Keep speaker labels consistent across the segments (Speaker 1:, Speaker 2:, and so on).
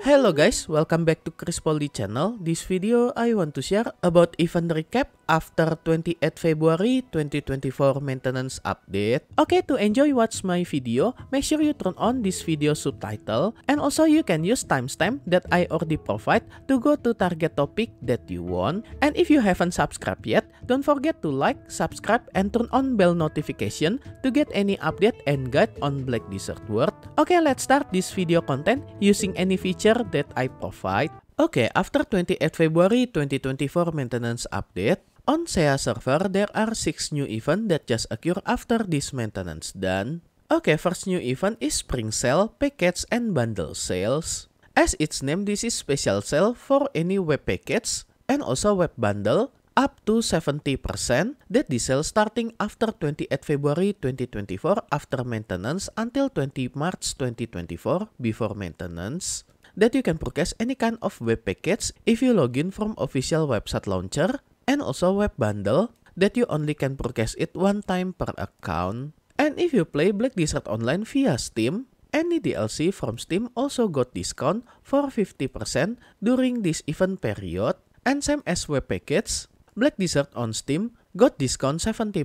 Speaker 1: Hello guys, welcome back to Chris Poldi channel. This video I want to share about event recap after 28 February 2024 maintenance update. Okay, to enjoy watch my video, make sure you turn on this video subtitle and also you can use timestamp that I already provide to go to target topic that you want. And if you haven't subscribed yet, don't forget to like, subscribe and turn on bell notification to get any update and guide on Black Desert World. Okay, let's start this video content using any feature feature that I provide. Okay, after 28 February 2024 maintenance update, on SEA server there are 6 new events that just occur after this maintenance done. Okay, first new event is Spring Sale, Packets, and Bundle Sales. As its name, this is special sale for any web packets and also web bundle up to 70% that the sale starting after 28 February 2024 after maintenance until 20 March 2024 before maintenance that you can purchase any kind of web package if you login from official website launcher and also web bundle that you only can purchase it one time per account. And if you play Black Desert Online via Steam, any DLC from Steam also got discount for 50% during this event period. And same as web package, Black Desert on Steam got discount 70%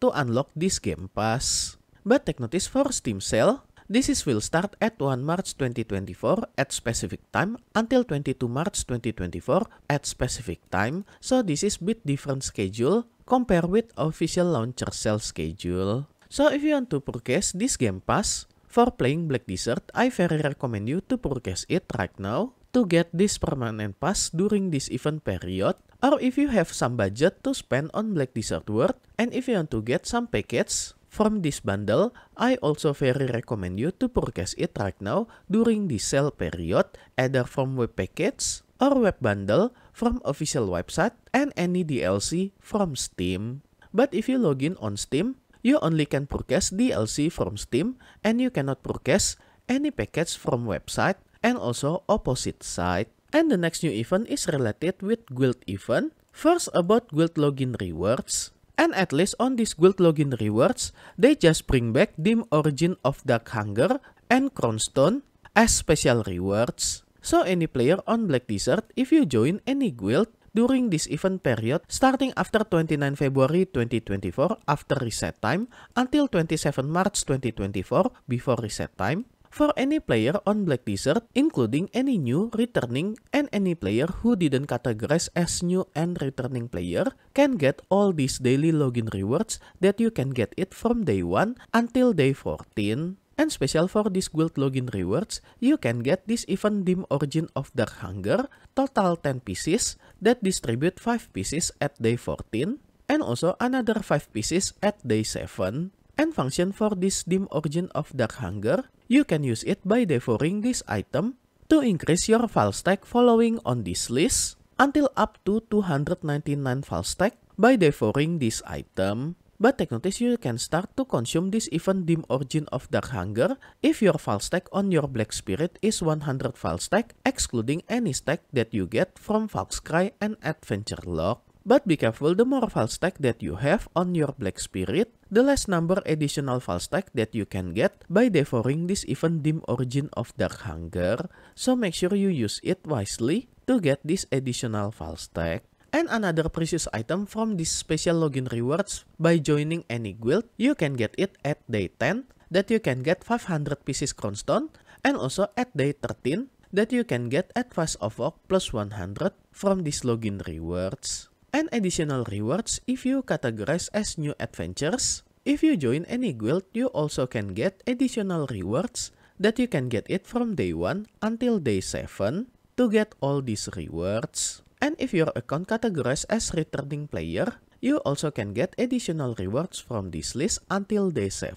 Speaker 1: to unlock this Game Pass. But take notice for Steam sale, this is will start at 1 March 2024 at specific time until 22 March 2024 at specific time. So this is bit different schedule compared with official launcher sale schedule. So if you want to purchase this game pass for playing Black Desert, I very recommend you to purchase it right now to get this permanent pass during this event period or if you have some budget to spend on Black Desert World and if you want to get some packets from this bundle, I also very recommend you to purchase it right now during the sale period either from web packets or web bundle from official website and any DLC from Steam. But if you log in on Steam, you only can purchase DLC from Steam and you cannot purchase any packets from website and also opposite site. And the next new event is related with guild event. First about guild login rewards. And at least on these guild login rewards, they just bring back Dim Origin of Dark Hunger and Crownstone as special rewards. So any player on Black Desert, if you join any guild during this event period starting after 29 February 2024 after reset time until 27 March 2024 before reset time, for any player on Black Desert, including any new, returning, and any player who didn't categorize as new and returning player can get all these daily login rewards that you can get it from day 1 until day 14. And special for this guild login rewards, you can get this event dim origin of Dark Hunger, total 10 pieces, that distribute 5 pieces at day 14, and also another 5 pieces at day 7 and function for this dim origin of dark hunger, you can use it by devouring this item to increase your file stack following on this list until up to 299 file stack by devouring this item. But take notice you can start to consume this even dim origin of dark hunger if your file stack on your black spirit is 100 file stack excluding any stack that you get from Fox Cry and Adventure Log. But be careful the more file stack that you have on your black spirit, the less number additional Falstack that you can get by devouring this even dim origin of dark hunger, so make sure you use it wisely to get this additional Falstack And another precious item from this special login rewards, by joining any guild, you can get it at day 10, that you can get 500 pieces crownstone, and also at day 13, that you can get at Fast of Work plus 100 from this login rewards and additional rewards if you categorize as new adventures if you join any guild, you also can get additional rewards that you can get it from day 1 until day 7 to get all these rewards. And if your account categorized as returning player, you also can get additional rewards from this list until day 7.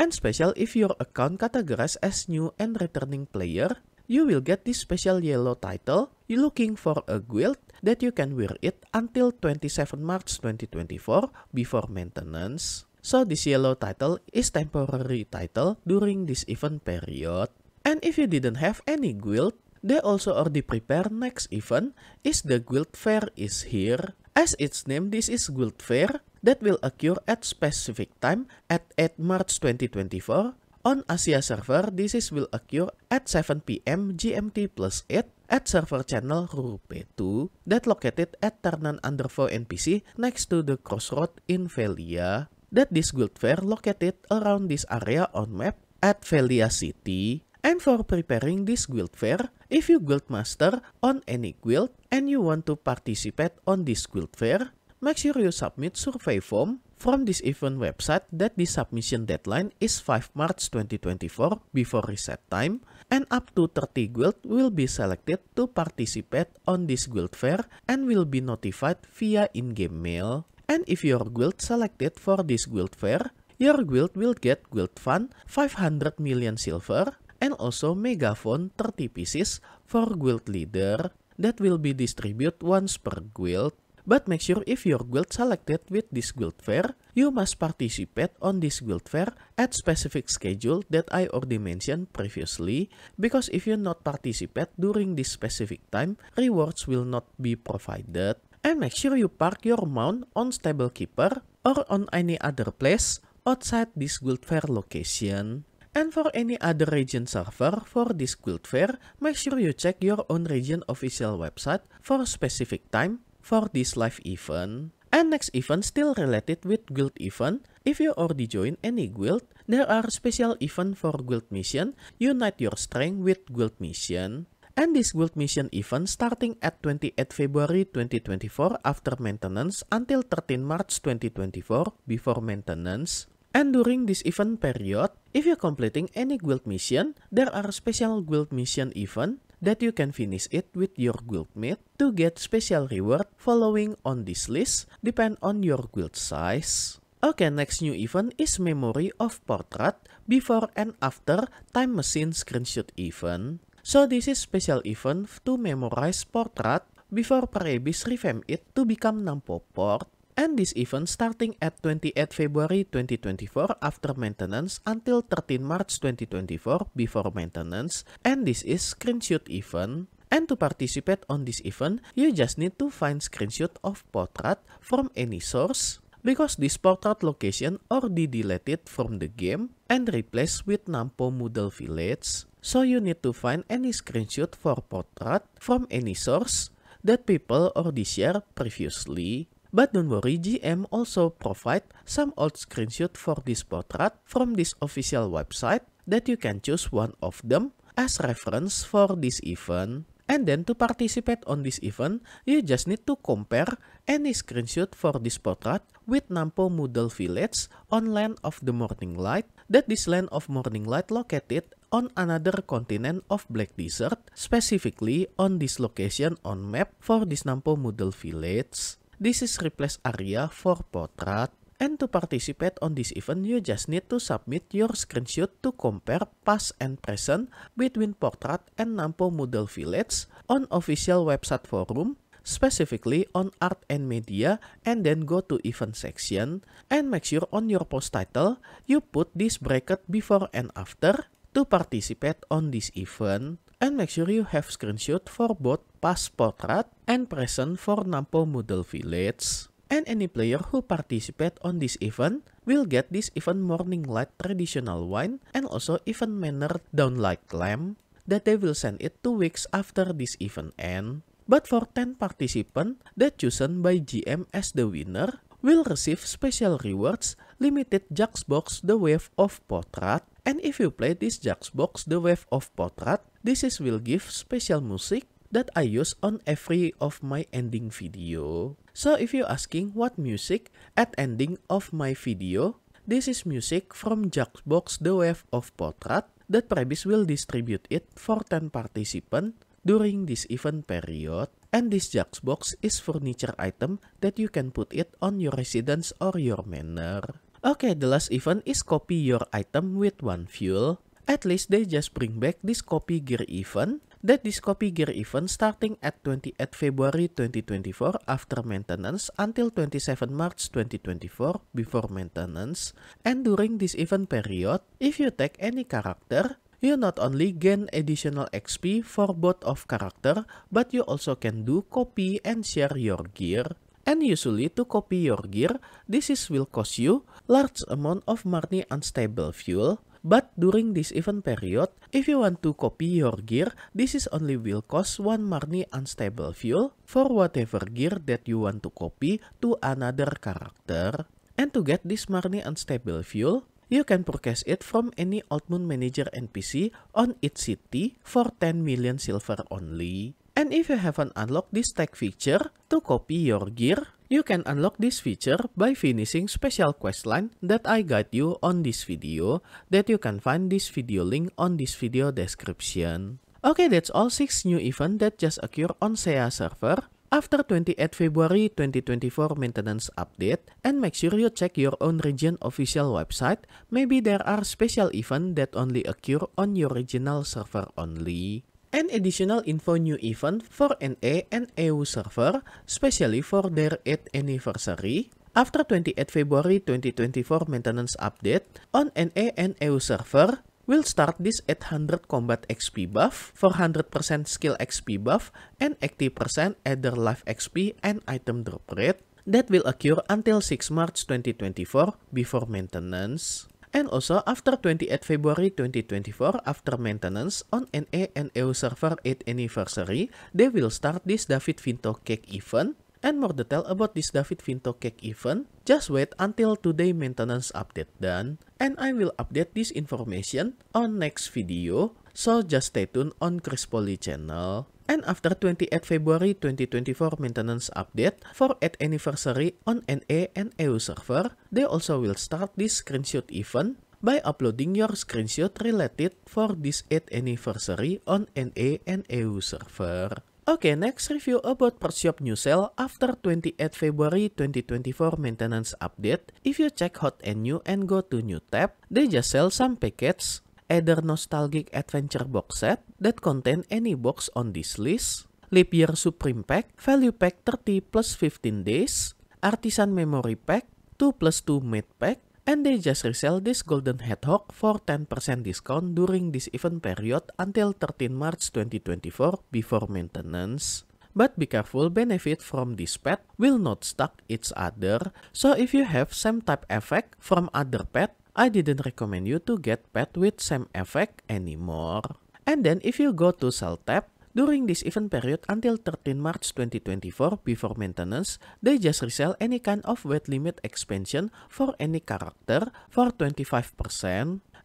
Speaker 1: And special if your account categorized as new and returning player, you will get this special yellow title You're looking for a guild that you can wear it until 27 March 2024 before maintenance. So this yellow title is temporary title during this event period. And if you didn't have any guild, they also already prepare next event is the guild fair is here. As its name, this is guild fair that will occur at specific time at 8 March 2024. On Asia server, this is will occur at 7 p.m. GMT plus 8 at server channel Rurupe2 that located at Ternan Underflow NPC next to the crossroad in Velia that this guild fair located around this area on map at Velia City. And for preparing this guild fair, if you guild master on any guild and you want to participate on this guild fair, make sure you submit survey form from this event website that the submission deadline is 5 March 2024 before reset time and up to 30 guild will be selected to participate on this guild fair and will be notified via in-game mail. And if your guild selected for this guild fair, your guild will get guild fund 500 million silver and also megaphone 30 pieces for guild leader that will be distributed once per guild. But make sure if your guild selected with this guild fair, you must participate on this guild fair at specific schedule that I already mentioned previously because if you not participate during this specific time, rewards will not be provided. and make sure you park your mount on stable keeper or on any other place outside this guild fair location. And for any other region server for this guild fair, make sure you check your own region official website for specific time for this live event. And next event still related with guild event. If you already join any guild, there are special event for guild mission, unite your strength with guild mission. and this guild mission event starting at 28 February 2024 after maintenance until 13 March 2024 before maintenance. And during this event period, if you're completing any guild mission, there are special guild mission event that you can finish it with your guildmate to get special reward following on this list depend on your guild size. Okay, next new event is Memory of Portrait before and after Time Machine Screenshot event. So this is special event to memorize portrait before Parebis revamp it to become Nampo port and this event starting at 28 February 2024 after maintenance until 13 March 2024 before maintenance and this is screenshot event and to participate on this event you just need to find screenshot of portrait from any source because this portrait location already deleted from the game and replaced with Nampo Moodle Village so you need to find any screenshot for portrait from any source that people already shared previously. But don't worry, GM also provide some old screenshot for this portrait from this official website that you can choose one of them as reference for this event. And then to participate on this event, you just need to compare any screenshot for this portrait with Nampo Moodle Village on Land of the Morning Light that this Land of Morning Light located on another continent of Black Desert, specifically on this location on map for this nampo Moodle Village. This is replace area for portrait. And to participate on this event, you just need to submit your screenshot to compare past and present between Portrait and Nampo Moodle Village on official website forum specifically on art and media and then go to event section and make sure on your post title you put this bracket before and after to participate on this event and make sure you have screenshot for both passport rat and present for Nampo Moodle Village. And any player who participate on this event will get this event morning light traditional wine and also event manner like lamp that they will send it 2 weeks after this event end. But for 10 participants that chosen by GM as the winner will receive special rewards limited Box The Wave of Potrat and if you play this Jaxbox The Wave of Portrait, this is will give special music that I use on every of my ending video. So if you asking what music at ending of my video, this is music from Jaxbox The Wave of Portrait that Prebis will distribute it for 10 participants during this event period. And this Jaxbox is furniture item that you can put it on your residence or your manor. Okay, the last event is copy your item with one fuel. At least they just bring back this copy gear event. That this copy gear event starting at 28 February 2024 after maintenance until 27 March 2024 before maintenance. And during this event period, if you take any character, you not only gain additional XP for both of character, but you also can do copy and share your gear. And usually to copy your gear, this is will cost you large amount of money on stable fuel, but during this event period, if you want to copy your gear, this is only will cost 1 Marni unstable fuel for whatever gear that you want to copy to another character. And to get this Marni unstable fuel, you can purchase it from any Altmoon Manager NPC on its city for 10 million silver only. And if you haven't unlocked this tech feature to copy your gear, you can unlock this feature by finishing special questline that I guide you on this video that you can find this video link on this video description. Okay, that's all 6 new event that just occur on SEA server after 28 February 2024 maintenance update and make sure you check your own region official website. Maybe there are special events that only occur on your regional server only. An additional info new event for NA and EU server, specially for their 8th anniversary, after 28 February 2024 maintenance update on NA and EU server, will start this 800 combat XP buff, 400% skill XP buff, and 80% adder life XP and item drop rate that will occur until 6 March 2024 before maintenance. And also, after 28 February 2024, after maintenance on NA and EU server 8th anniversary, they will start this David Vinto Cake event. And more detail about this David Vinto Cake event, just wait until today maintenance update done. And I will update this information on next video, so just stay tuned on Chris Poly channel. and after 28 February 2024 maintenance update for 8th anniversary on NA and EU server, they also will start this screenshot event by uploading your screenshot related for this 8th anniversary on NA and EU server. Okay, next review about Persiop new cell after 28 February 2024 maintenance update. If you check hot and new and go to new tab, they just sell some packets either nostalgic adventure box set that contain any box on this list, Leap Year Supreme Pack, Value Pack 30 plus 15 days, Artisan Memory Pack, 2 plus 2 Mid Pack, and they just resell this Golden Hedgehog for 10% discount during this event period until 13 March 2024 before maintenance. But be careful, benefit from this pet will not stuck its other, so if you have same type effect from other pet, I didn't recommend you to get pet with same effect anymore. And then if you go to sell tab, during this event period until 13 March 2024 before maintenance, they just resell any kind of weight limit expansion for any character for 25%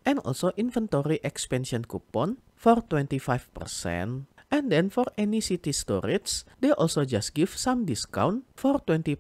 Speaker 1: and also inventory expansion coupon for 25%. And then for any city storage, they also just give some discount for 20%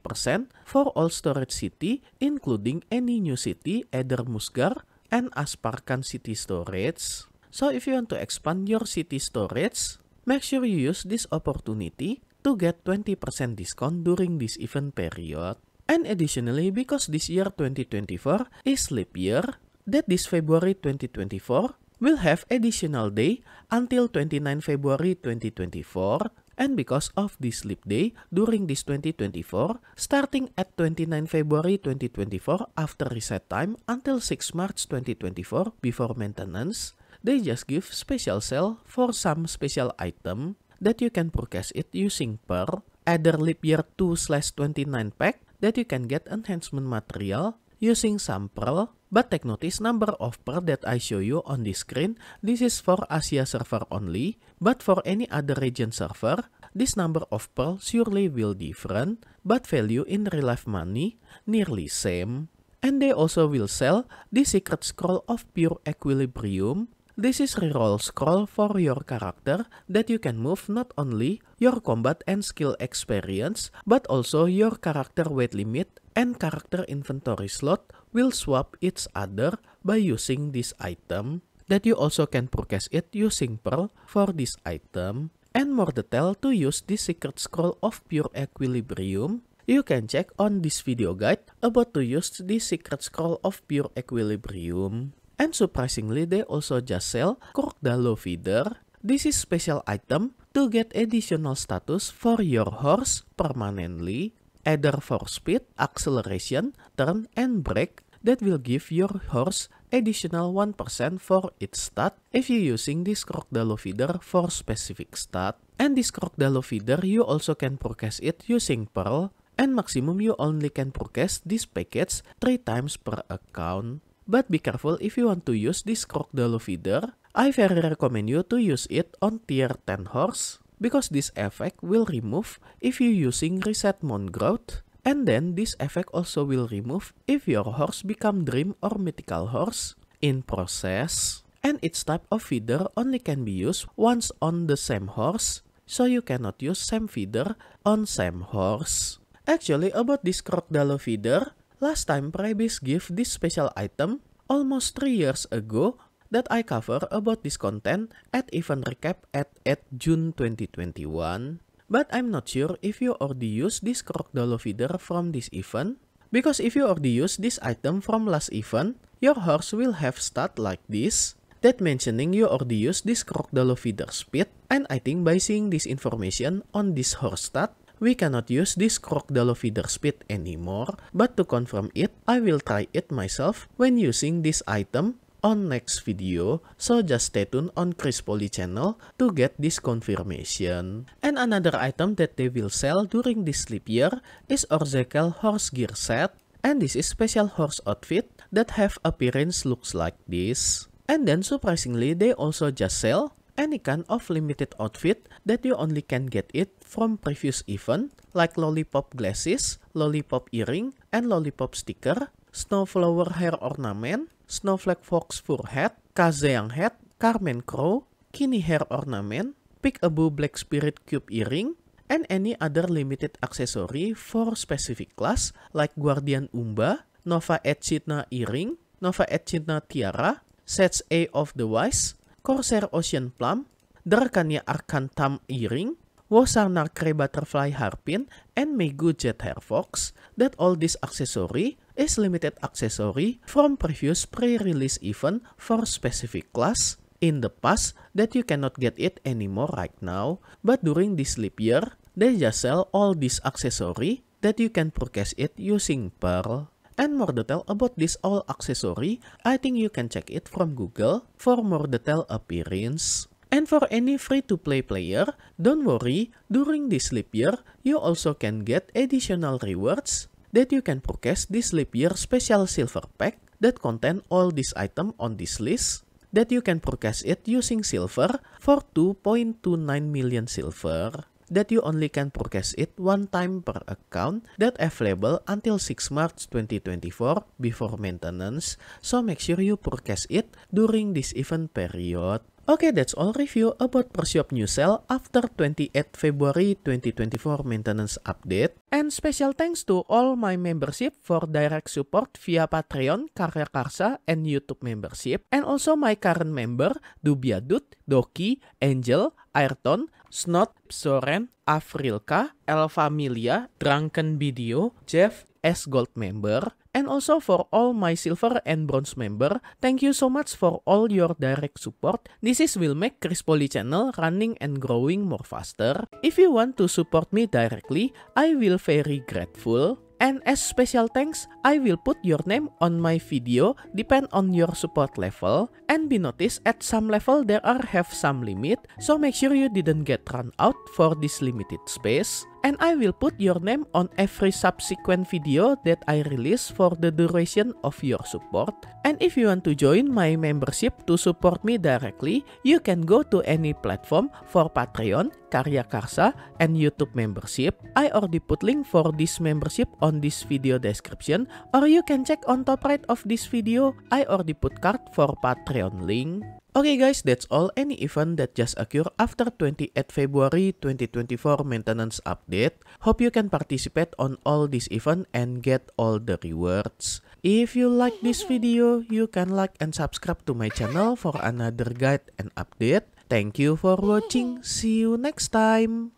Speaker 1: for all storage city including any new city either Musgar and Asparkan city storage. So if you want to expand your city storage, make sure you use this opportunity to get 20% discount during this event period. And additionally, because this year 2024 is leap year, that this February 2024 will have additional day until 29 February 2024 and because of this leap day during this 2024, starting at 29 February 2024 after reset time until 6 March 2024 before maintenance, they just give special sale for some special item that you can purchase it using per either leap year 2 slash 29 pack that you can get enhancement material using some pearl But take notice number of per that I show you on this screen. This is for Asia server only, but for any other region server, this number of per surely will different, but value in real life money nearly same. And they also will sell the secret scroll of pure equilibrium. This is reroll scroll for your character that you can move not only your combat and skill experience, but also your character weight limit and character inventory slot will swap its other by using this item that you also can purchase it using Pearl for this item. And more detail to use this secret scroll of pure equilibrium, you can check on this video guide about to use this secret scroll of pure equilibrium. And surprisingly, they also just sell Corkdalo feeder. This is special item to get additional status for your horse permanently, either for speed, acceleration, turn, and brake, that will give your horse additional 1% for its stat if you're using this crocodile feeder for specific stat. And this crocodile feeder you also can process it using Pearl and maximum you only can process this package 3 times per account. But be careful if you want to use this crocodile feeder, I very recommend you to use it on tier 10 horse because this effect will remove if you're using reset mount growth and then this effect also will remove if your horse become dream or mythical horse in process. And its type of feeder only can be used once on the same horse, so you cannot use same feeder on same horse. Actually, about this Crocodile feeder, last time Prebis give this special item almost 3 years ago that I cover about this content at event recap at 8 June 2021. But I'm not sure if you already use this crocodile feeder from this event, because if you already use this item from last event, your horse will have stat like this, that mentioning you already use this crocodile feeder speed, and I think by seeing this information on this horse stat, we cannot use this crocodile feeder speed anymore, but to confirm it, I will try it myself when using this item on next video, so just stay tuned on Chris Poly channel to get this confirmation. And another item that they will sell during this sleep year is Orzekel horse gear set, and this is special horse outfit that have appearance looks like this. And then surprisingly, they also just sell any kind of limited outfit that you only can get it from previous event like lollipop glasses, lollipop earring, and lollipop sticker, snowflower hair ornament, Snowflake Fox Fur Hat, Kazeyang Hat, Carmen Crow, Kini Hair Ornament, Peekaboo Black Spirit Cube Earring, and any other limited accessory for specific class like Guardian Umba, Nova Echidna Earring, Nova Echidna Tiara, Sets A of the Wise, Corsair Ocean Plum, Dracania Arkantam Earring, was an Nacre butterfly Harpin and Megu jet hair fox that all this accessory is limited accessory from previous pre-release event for specific class in the past that you cannot get it anymore right now, but during this leap year, they just sell all this accessory that you can purchase it using Pearl. And more detail about this all accessory, I think you can check it from Google for more detail appearance. And for any free-to-play player, don't worry, during this leap year, you also can get additional rewards that you can purchase this leap year special silver pack that contain all these items on this list that you can purchase it using silver for 2.29 million silver that you only can purchase it one time per account that available until 6 March 2024 before maintenance, so make sure you purchase it during this event period. Okay, that's all review about Persiop New Cell after 28 February 2024 maintenance update. And special thanks to all my membership for direct support via Patreon, Karya Karsa, and YouTube membership. And also my current member, Dubiadut, Doki, Angel, Ayrton, Snot, Soren, Afrilka, Elfamilia, Drunken Video, Jeff, as gold member and also for all my silver and bronze member. Thank you so much for all your direct support. This is will make Chris channel running and growing more faster. If you want to support me directly, I will very grateful. And as special thanks, I will put your name on my video depend on your support level. And be noticed at some level there are have some limit, so make sure you didn't get run out for this limited space. And I will put your name on every subsequent video that I release for the duration of your support. And if you want to join my membership to support me directly, you can go to any platform for Patreon, Karya Karsa, and YouTube membership. I already put link for this membership on this video description, or you can check on top right of this video, I already put card for Patreon Patreon link. Okay guys, that's all any event that just occurred after 28 February 2024 maintenance update. Hope you can participate on all this event and get all the rewards. If you like this video, you can like and subscribe to my channel for another guide and update. Thank you for watching. See you next time.